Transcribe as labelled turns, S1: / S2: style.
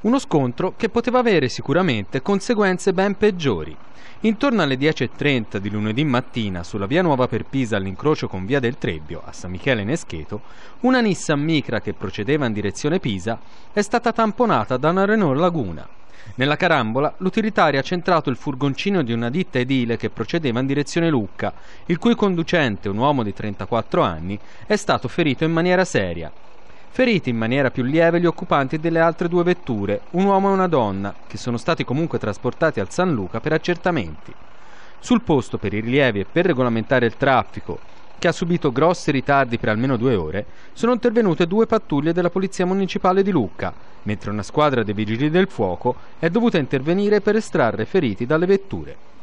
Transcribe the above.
S1: Uno scontro che poteva avere sicuramente conseguenze ben peggiori. Intorno alle 10.30 di lunedì mattina, sulla via Nuova per Pisa all'incrocio con via del Trebbio, a San Michele Nescheto, una Nissan Micra che procedeva in direzione Pisa è stata tamponata da una Renault Laguna. Nella carambola, l'utilitaria ha centrato il furgoncino di una ditta edile che procedeva in direzione Lucca, il cui conducente, un uomo di 34 anni, è stato ferito in maniera seria. Feriti in maniera più lieve gli occupanti delle altre due vetture, un uomo e una donna, che sono stati comunque trasportati al San Luca per accertamenti. Sul posto per i rilievi e per regolamentare il traffico, che ha subito grossi ritardi per almeno due ore, sono intervenute due pattuglie della Polizia Municipale di Lucca, mentre una squadra dei Vigili del Fuoco è dovuta intervenire per estrarre feriti dalle vetture.